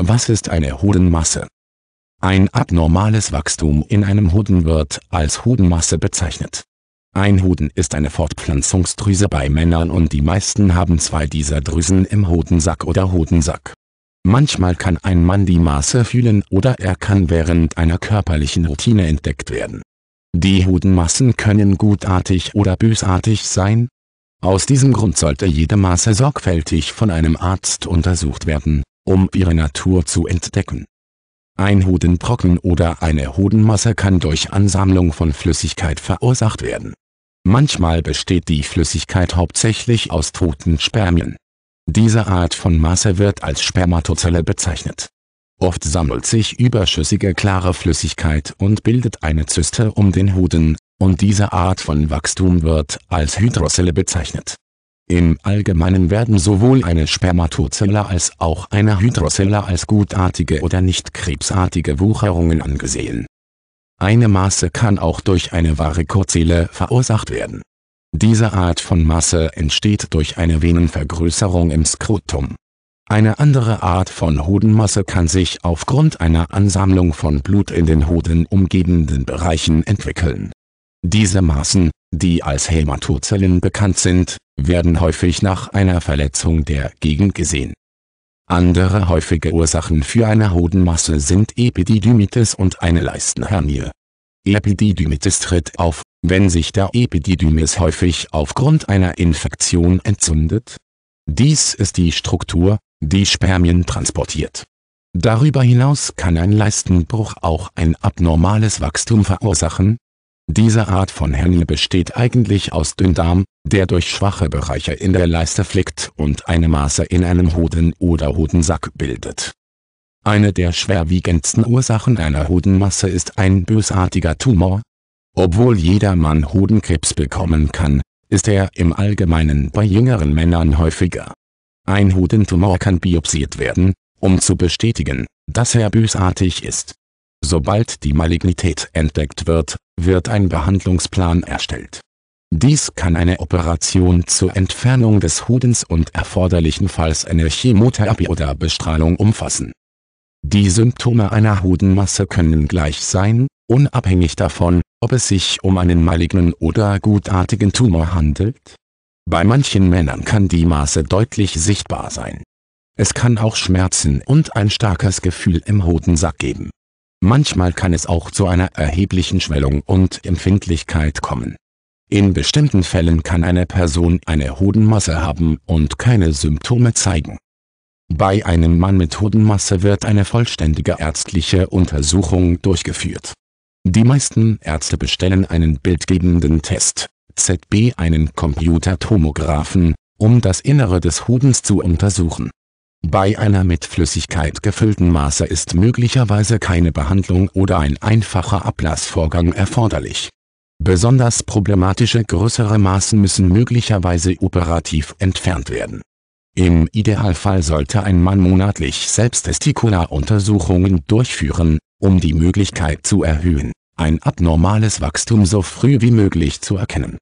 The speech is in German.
Was ist eine Hodenmasse? Ein abnormales Wachstum in einem Hoden wird als Hodenmasse bezeichnet. Ein Hoden ist eine Fortpflanzungsdrüse bei Männern und die meisten haben zwei dieser Drüsen im Hodensack oder Hodensack. Manchmal kann ein Mann die Maße fühlen oder er kann während einer körperlichen Routine entdeckt werden. Die Hodenmassen können gutartig oder bösartig sein. Aus diesem Grund sollte jede Maße sorgfältig von einem Arzt untersucht werden um ihre Natur zu entdecken. Ein Hodenbrocken oder eine Hodenmasse kann durch Ansammlung von Flüssigkeit verursacht werden. Manchmal besteht die Flüssigkeit hauptsächlich aus toten Spermien. Diese Art von Masse wird als Spermatozelle bezeichnet. Oft sammelt sich überschüssige klare Flüssigkeit und bildet eine Zyste um den Hoden, und diese Art von Wachstum wird als Hydrozelle bezeichnet im Allgemeinen werden sowohl eine Spermatozelle als auch eine Hydrozelle als gutartige oder nicht krebsartige Wucherungen angesehen. Eine Maße kann auch durch eine Varikozele verursacht werden. Diese Art von Masse entsteht durch eine Venenvergrößerung im Skrotum. Eine andere Art von Hodenmasse kann sich aufgrund einer Ansammlung von Blut in den Hoden umgebenden Bereichen entwickeln. Diese Maßen die als Hämaturzellen bekannt sind, werden häufig nach einer Verletzung der Gegend gesehen. Andere häufige Ursachen für eine Hodenmasse sind Epididymitis und eine Leistenhernie. Epididymitis tritt auf, wenn sich der Epididymis häufig aufgrund einer Infektion entzündet. Dies ist die Struktur, die Spermien transportiert. Darüber hinaus kann ein Leistenbruch auch ein abnormales Wachstum verursachen, diese Art von Hernie besteht eigentlich aus Dünndarm, der durch schwache Bereiche in der Leiste flickt und eine Maße in einem Hoden- oder Hodensack bildet. Eine der schwerwiegendsten Ursachen einer Hodenmasse ist ein bösartiger Tumor. Obwohl jedermann Hodenkrebs bekommen kann, ist er im Allgemeinen bei jüngeren Männern häufiger. Ein Hodentumor kann biopsiert werden, um zu bestätigen, dass er bösartig ist Sobald die Malignität entdeckt wird, wird ein Behandlungsplan erstellt. Dies kann eine Operation zur Entfernung des Hudens und erforderlichenfalls eine Chemotherapie oder Bestrahlung umfassen. Die Symptome einer Hudenmasse können gleich sein, unabhängig davon, ob es sich um einen malignen oder gutartigen Tumor handelt. Bei manchen Männern kann die Masse deutlich sichtbar sein. Es kann auch Schmerzen und ein starkes Gefühl im Hodensack geben Manchmal kann es auch zu einer erheblichen Schwellung und Empfindlichkeit kommen. In bestimmten Fällen kann eine Person eine Hodenmasse haben und keine Symptome zeigen. Bei einem Mann mit Hodenmasse wird eine vollständige ärztliche Untersuchung durchgeführt. Die meisten Ärzte bestellen einen bildgebenden Test, ZB einen Computertomographen, um das Innere des Hodens zu untersuchen bei einer mit Flüssigkeit gefüllten Maße ist möglicherweise keine Behandlung oder ein einfacher Ablassvorgang erforderlich. Besonders problematische größere Maßen müssen möglicherweise operativ entfernt werden. Im Idealfall sollte ein Mann monatlich Selbsttestikularuntersuchungen durchführen, um die Möglichkeit zu erhöhen, ein abnormales Wachstum so früh wie möglich zu erkennen